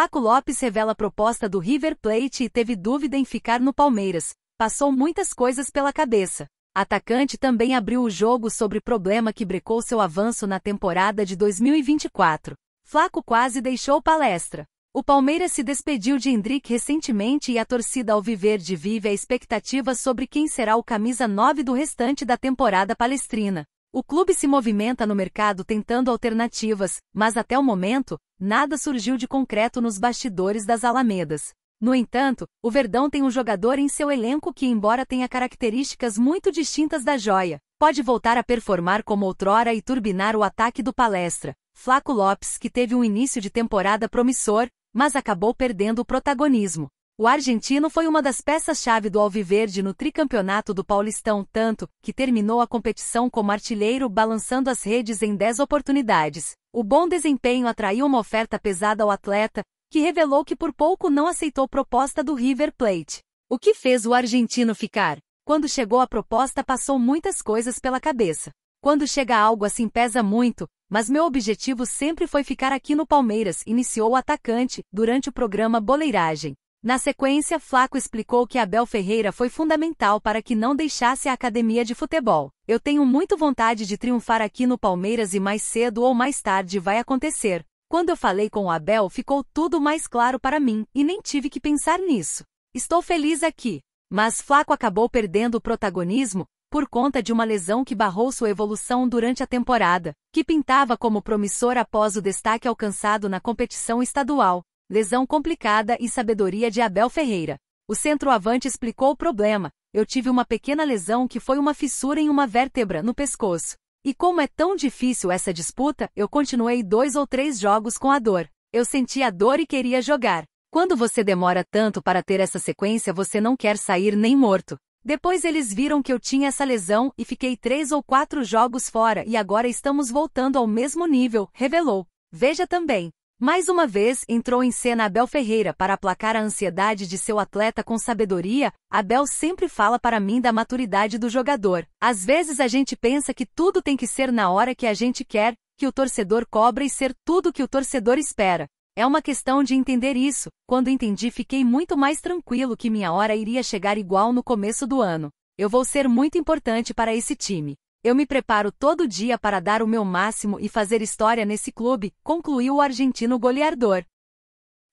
Flaco Lopes revela proposta do River Plate e teve dúvida em ficar no Palmeiras. Passou muitas coisas pela cabeça. Atacante também abriu o jogo sobre problema que brecou seu avanço na temporada de 2024. Flaco quase deixou palestra. O Palmeiras se despediu de Hendrick recentemente e a torcida alviverde vive a expectativa sobre quem será o camisa 9 do restante da temporada palestrina. O clube se movimenta no mercado tentando alternativas, mas até o momento, nada surgiu de concreto nos bastidores das Alamedas. No entanto, o Verdão tem um jogador em seu elenco que, embora tenha características muito distintas da joia, pode voltar a performar como outrora e turbinar o ataque do palestra. Flaco Lopes, que teve um início de temporada promissor, mas acabou perdendo o protagonismo. O argentino foi uma das peças-chave do Alviverde no tricampeonato do Paulistão, tanto que terminou a competição como artilheiro balançando as redes em 10 oportunidades. O bom desempenho atraiu uma oferta pesada ao atleta, que revelou que por pouco não aceitou proposta do River Plate. O que fez o argentino ficar? Quando chegou a proposta, passou muitas coisas pela cabeça. Quando chega algo assim pesa muito, mas meu objetivo sempre foi ficar aqui no Palmeiras, iniciou o atacante durante o programa Boleiragem. Na sequência, Flaco explicou que Abel Ferreira foi fundamental para que não deixasse a academia de futebol. Eu tenho muito vontade de triunfar aqui no Palmeiras e mais cedo ou mais tarde vai acontecer. Quando eu falei com o Abel, ficou tudo mais claro para mim e nem tive que pensar nisso. Estou feliz aqui. Mas Flaco acabou perdendo o protagonismo por conta de uma lesão que barrou sua evolução durante a temporada, que pintava como promissor após o destaque alcançado na competição estadual lesão complicada e sabedoria de Abel Ferreira. O centroavante explicou o problema. Eu tive uma pequena lesão que foi uma fissura em uma vértebra no pescoço. E como é tão difícil essa disputa, eu continuei dois ou três jogos com a dor. Eu senti a dor e queria jogar. Quando você demora tanto para ter essa sequência, você não quer sair nem morto. Depois eles viram que eu tinha essa lesão e fiquei três ou quatro jogos fora e agora estamos voltando ao mesmo nível, revelou. Veja também. Mais uma vez entrou em cena Abel Ferreira para aplacar a ansiedade de seu atleta com sabedoria. Abel sempre fala para mim da maturidade do jogador. Às vezes a gente pensa que tudo tem que ser na hora que a gente quer, que o torcedor cobra e ser tudo que o torcedor espera. É uma questão de entender isso. Quando entendi, fiquei muito mais tranquilo que minha hora iria chegar igual no começo do ano. Eu vou ser muito importante para esse time. Eu me preparo todo dia para dar o meu máximo e fazer história nesse clube, concluiu o argentino goleador.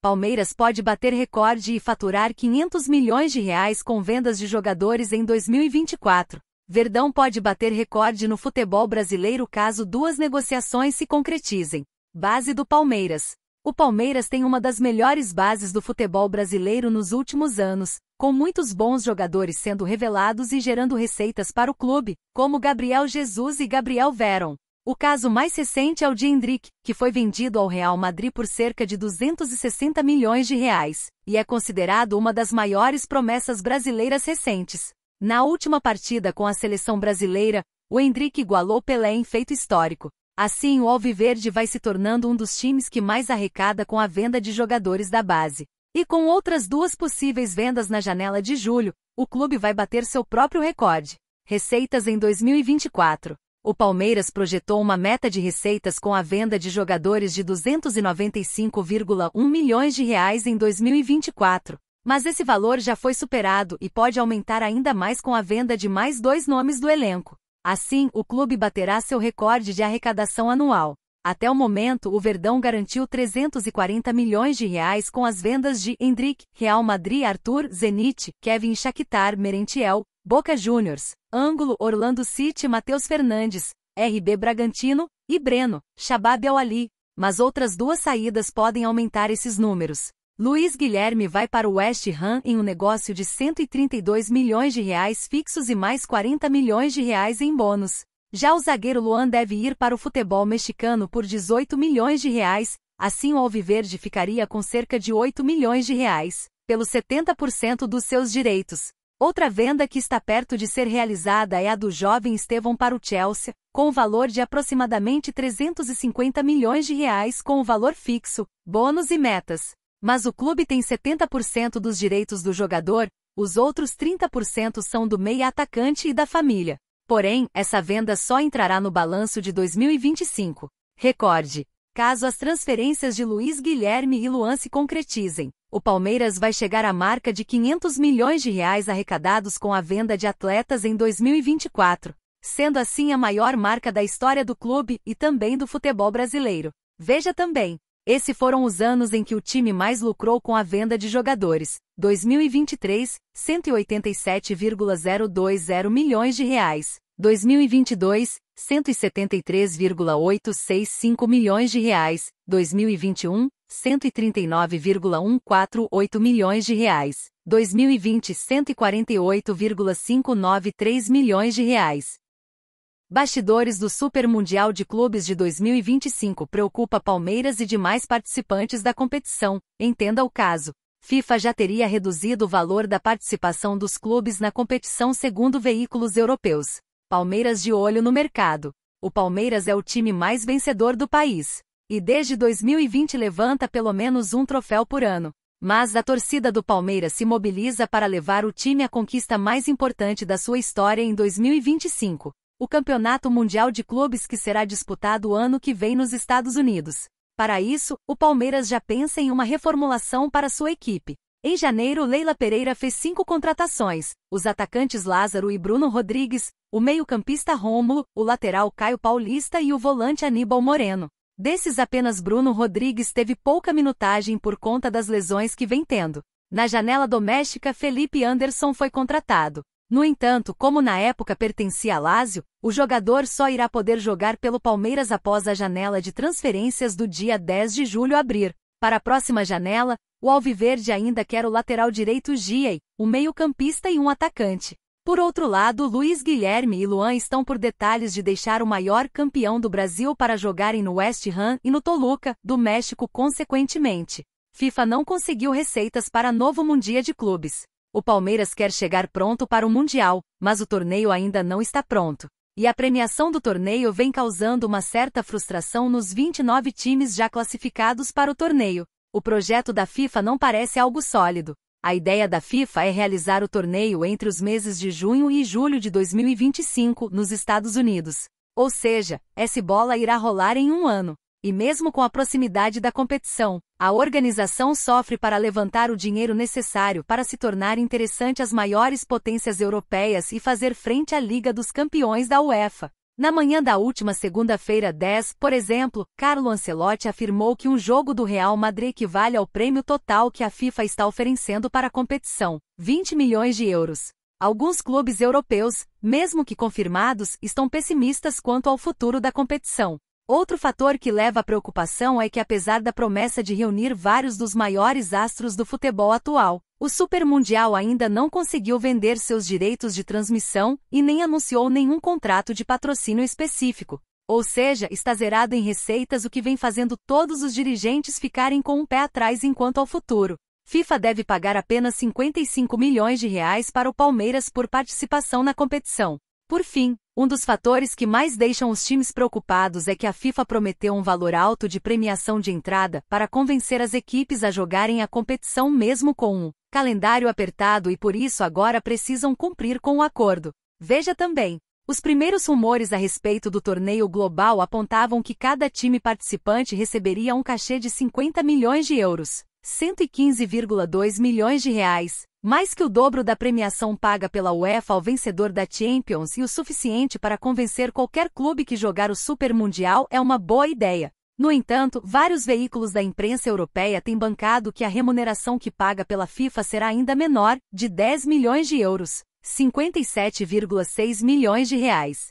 Palmeiras pode bater recorde e faturar 500 milhões de reais com vendas de jogadores em 2024. Verdão pode bater recorde no futebol brasileiro caso duas negociações se concretizem. Base do Palmeiras. O Palmeiras tem uma das melhores bases do futebol brasileiro nos últimos anos, com muitos bons jogadores sendo revelados e gerando receitas para o clube, como Gabriel Jesus e Gabriel Veron. O caso mais recente é o de Hendrick, que foi vendido ao Real Madrid por cerca de 260 milhões de reais, e é considerado uma das maiores promessas brasileiras recentes. Na última partida com a seleção brasileira, o Hendrick igualou Pelé em feito histórico, Assim, o Alviverde vai se tornando um dos times que mais arrecada com a venda de jogadores da base. E com outras duas possíveis vendas na janela de julho, o clube vai bater seu próprio recorde. Receitas em 2024. O Palmeiras projetou uma meta de receitas com a venda de jogadores de 295,1 milhões de reais em 2024, mas esse valor já foi superado e pode aumentar ainda mais com a venda de mais dois nomes do elenco. Assim, o clube baterá seu recorde de arrecadação anual. Até o momento, o Verdão garantiu 340 milhões de reais com as vendas de Hendrik, Real Madrid, Arthur, Zenit, Kevin Shakhtar, Merentiel, Boca Juniors, Ângulo, Orlando City, Matheus Fernandes, RB Bragantino e Breno, Shabab Al Ali. Mas outras duas saídas podem aumentar esses números. Luiz Guilherme vai para o West Ham em um negócio de 132 milhões de reais fixos e mais 40 milhões de reais em bônus. Já o zagueiro Luan deve ir para o futebol mexicano por 18 milhões de reais, assim o Alviverde ficaria com cerca de 8 milhões de reais, pelos 70% dos seus direitos. Outra venda que está perto de ser realizada é a do jovem Estevão para o Chelsea, com o valor de aproximadamente 350 milhões de reais com o valor fixo, bônus e metas. Mas o clube tem 70% dos direitos do jogador, os outros 30% são do meia atacante e da família. Porém, essa venda só entrará no balanço de 2025. Recorde: caso as transferências de Luiz Guilherme e Luan se concretizem, o Palmeiras vai chegar à marca de 500 milhões de reais arrecadados com a venda de atletas em 2024, sendo assim a maior marca da história do clube e também do futebol brasileiro. Veja também esses foram os anos em que o time mais lucrou com a venda de jogadores. 2023, 187,020 milhões de reais. 2022, 173,865 milhões de reais. 2021, 139,148 milhões de reais. 2020, 148,593 milhões de reais. Bastidores do Super Mundial de Clubes de 2025 preocupa Palmeiras e demais participantes da competição, entenda o caso. FIFA já teria reduzido o valor da participação dos clubes na competição segundo veículos europeus. Palmeiras de olho no mercado. O Palmeiras é o time mais vencedor do país. E desde 2020 levanta pelo menos um troféu por ano. Mas a torcida do Palmeiras se mobiliza para levar o time à conquista mais importante da sua história em 2025 o Campeonato Mundial de Clubes que será disputado o ano que vem nos Estados Unidos. Para isso, o Palmeiras já pensa em uma reformulação para sua equipe. Em janeiro, Leila Pereira fez cinco contratações: os atacantes Lázaro e Bruno Rodrigues, o meio-campista Rômulo, o lateral Caio Paulista e o volante Aníbal Moreno. Desses, apenas Bruno Rodrigues teve pouca minutagem por conta das lesões que vem tendo. Na janela doméstica, Felipe Anderson foi contratado. No entanto, como na época pertencia a Lazio, o jogador só irá poder jogar pelo Palmeiras após a janela de transferências do dia 10 de julho abrir. Para a próxima janela, o Alviverde ainda quer o lateral direito Giei, o meio-campista e um atacante. Por outro lado, Luiz Guilherme e Luan estão por detalhes de deixar o maior campeão do Brasil para jogarem no West Ham e no Toluca, do México consequentemente. FIFA não conseguiu receitas para novo Mundial de Clubes. O Palmeiras quer chegar pronto para o Mundial, mas o torneio ainda não está pronto. E a premiação do torneio vem causando uma certa frustração nos 29 times já classificados para o torneio. O projeto da FIFA não parece algo sólido. A ideia da FIFA é realizar o torneio entre os meses de junho e julho de 2025 nos Estados Unidos. Ou seja, essa bola irá rolar em um ano e mesmo com a proximidade da competição, a organização sofre para levantar o dinheiro necessário para se tornar interessante às maiores potências europeias e fazer frente à Liga dos Campeões da UEFA. Na manhã da última segunda-feira 10, por exemplo, Carlo Ancelotti afirmou que um jogo do Real Madrid equivale ao prêmio total que a FIFA está oferecendo para a competição, 20 milhões de euros. Alguns clubes europeus, mesmo que confirmados, estão pessimistas quanto ao futuro da competição. Outro fator que leva à preocupação é que, apesar da promessa de reunir vários dos maiores astros do futebol atual, o Super Mundial ainda não conseguiu vender seus direitos de transmissão e nem anunciou nenhum contrato de patrocínio específico. Ou seja, está zerado em receitas, o que vem fazendo todos os dirigentes ficarem com um pé atrás enquanto ao futuro. FIFA deve pagar apenas 55 milhões de reais para o Palmeiras por participação na competição. Por fim, um dos fatores que mais deixam os times preocupados é que a FIFA prometeu um valor alto de premiação de entrada para convencer as equipes a jogarem a competição mesmo com um calendário apertado e por isso agora precisam cumprir com o acordo. Veja também. Os primeiros rumores a respeito do torneio global apontavam que cada time participante receberia um cachê de 50 milhões de euros, 115,2 milhões de reais, mais que o dobro da premiação paga pela UEFA ao vencedor da Champions e o suficiente para convencer qualquer clube que jogar o Super Mundial é uma boa ideia. No entanto, vários veículos da imprensa europeia têm bancado que a remuneração que paga pela FIFA será ainda menor, de 10 milhões de euros, 57,6 milhões de reais.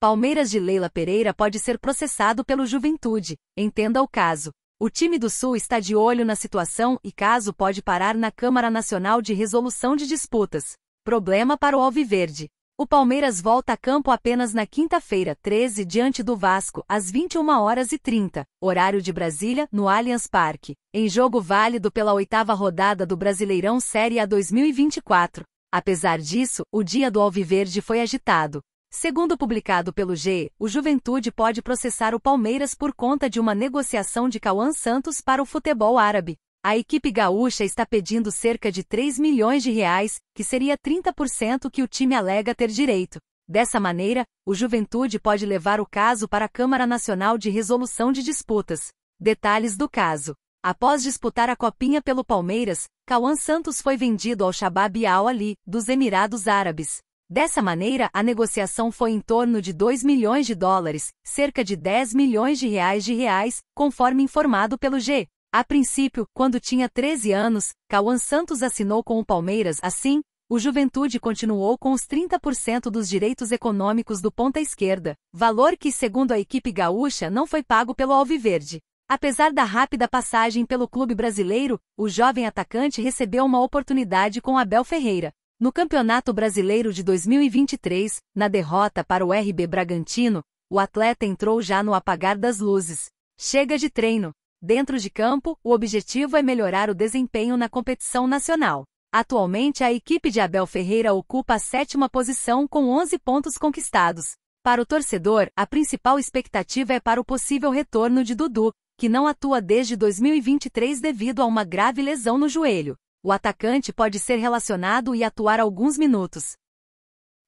Palmeiras de Leila Pereira pode ser processado pelo Juventude, entenda o caso. O time do Sul está de olho na situação e caso pode parar na Câmara Nacional de Resolução de Disputas. Problema para o Alviverde. O Palmeiras volta a campo apenas na quinta-feira, 13, diante do Vasco, às 21 horas e 30, horário de Brasília, no Allianz Parque, em jogo válido pela oitava rodada do Brasileirão Série A 2024. Apesar disso, o dia do Alviverde foi agitado, Segundo publicado pelo G, o Juventude pode processar o Palmeiras por conta de uma negociação de Cauã Santos para o futebol árabe. A equipe gaúcha está pedindo cerca de 3 milhões de reais, que seria 30% que o time alega ter direito. Dessa maneira, o Juventude pode levar o caso para a Câmara Nacional de Resolução de Disputas. Detalhes do caso. Após disputar a copinha pelo Palmeiras, Cauã Santos foi vendido ao Shabab Al-Ali, dos Emirados Árabes. Dessa maneira, a negociação foi em torno de 2 milhões de dólares, cerca de 10 milhões de reais de reais, conforme informado pelo G. A princípio, quando tinha 13 anos, Cauã Santos assinou com o Palmeiras assim, o Juventude continuou com os 30% dos direitos econômicos do ponta esquerda, valor que, segundo a equipe gaúcha, não foi pago pelo Alviverde. Apesar da rápida passagem pelo clube brasileiro, o jovem atacante recebeu uma oportunidade com Abel Ferreira, no Campeonato Brasileiro de 2023, na derrota para o RB Bragantino, o atleta entrou já no apagar das luzes. Chega de treino. Dentro de campo, o objetivo é melhorar o desempenho na competição nacional. Atualmente, a equipe de Abel Ferreira ocupa a sétima posição com 11 pontos conquistados. Para o torcedor, a principal expectativa é para o possível retorno de Dudu, que não atua desde 2023 devido a uma grave lesão no joelho. O atacante pode ser relacionado e atuar alguns minutos.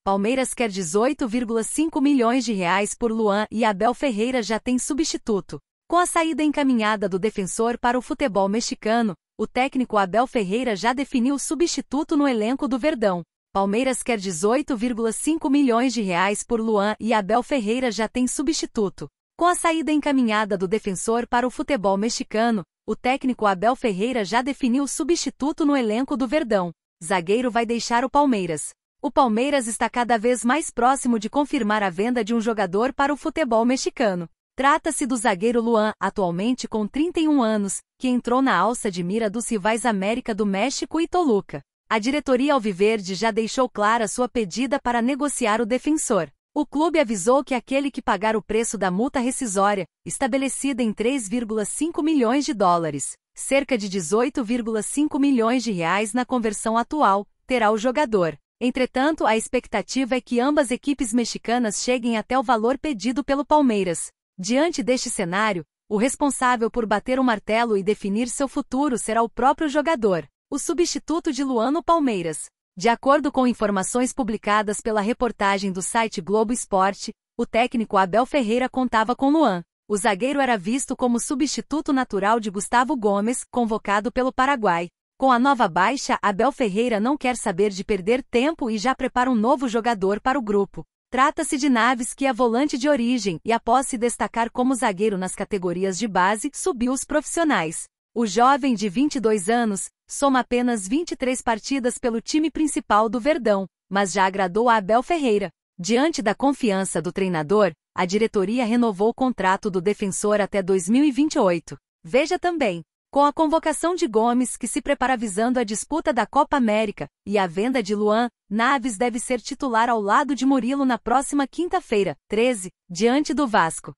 Palmeiras quer 18,5 milhões de reais por Luan e Abel Ferreira já tem substituto. Com a saída encaminhada do defensor para o futebol mexicano, o técnico Abel Ferreira já definiu o substituto no elenco do Verdão. Palmeiras quer 18,5 milhões de reais por Luan e Abel Ferreira já tem substituto. Com a saída encaminhada do defensor para o futebol mexicano, o técnico Abel Ferreira já definiu o substituto no elenco do Verdão. Zagueiro vai deixar o Palmeiras. O Palmeiras está cada vez mais próximo de confirmar a venda de um jogador para o futebol mexicano. Trata-se do zagueiro Luan, atualmente com 31 anos, que entrou na alça de mira dos rivais América do México e Toluca. A diretoria Alviverde já deixou clara sua pedida para negociar o defensor. O clube avisou que aquele que pagar o preço da multa rescisória, estabelecida em 3,5 milhões de dólares, cerca de 18,5 milhões de reais na conversão atual, terá o jogador. Entretanto, a expectativa é que ambas equipes mexicanas cheguem até o valor pedido pelo Palmeiras. Diante deste cenário, o responsável por bater o martelo e definir seu futuro será o próprio jogador, o substituto de Luano Palmeiras. De acordo com informações publicadas pela reportagem do site Globo Esporte, o técnico Abel Ferreira contava com Luan. O zagueiro era visto como substituto natural de Gustavo Gomes, convocado pelo Paraguai. Com a nova baixa, Abel Ferreira não quer saber de perder tempo e já prepara um novo jogador para o grupo. Trata-se de Naves, que é volante de origem e, após se destacar como zagueiro nas categorias de base, subiu os profissionais. O jovem de 22 anos, Soma apenas 23 partidas pelo time principal do Verdão, mas já agradou a Abel Ferreira. Diante da confiança do treinador, a diretoria renovou o contrato do defensor até 2028. Veja também, com a convocação de Gomes, que se prepara visando a disputa da Copa América, e a venda de Luan, Naves deve ser titular ao lado de Murilo na próxima quinta-feira, 13, diante do Vasco.